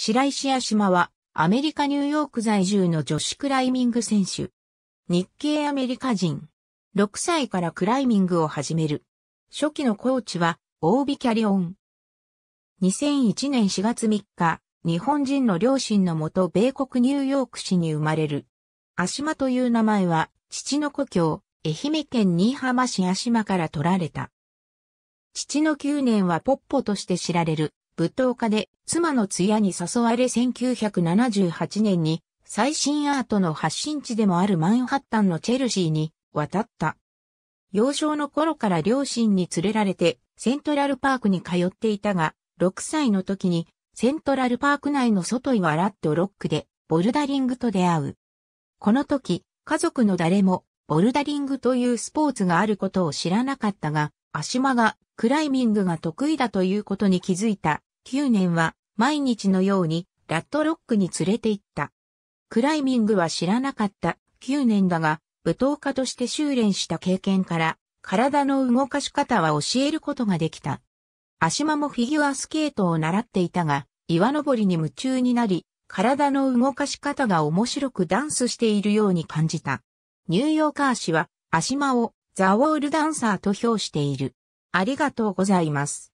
白石屋島は、アメリカ・ニューヨーク在住の女子クライミング選手。日系アメリカ人。6歳からクライミングを始める。初期のコーチは、オービ・キャリオン。2001年4月3日、日本人の両親のもと米国ニューヨーク市に生まれる。アシマという名前は、父の故郷、愛媛県新居浜市アシマから取られた。父の9年はポッポとして知られる舞踏家で妻の艶に誘われ1978年に最新アートの発信地でもあるマンハッタンのチェルシーに渡った。幼少の頃から両親に連れられてセントラルパークに通っていたが、6歳の時にセントラルパーク内の外岩ラットロックでボルダリングと出会う。この時、家族の誰もボルダリングというスポーツがあることを知らなかったが、足間がクライミングが得意だということに気づいた9年は毎日のようにラットロックに連れて行った。クライミングは知らなかった9年だが、舞踏家として修練した経験から、体の動かし方は教えることができた。足間もフィギュアスケートを習っていたが、岩登りに夢中になり、体の動かし方が面白くダンスしているように感じた。ニューヨーカー氏は、足間をザ・ウォールダンサーと評している。ありがとうございます。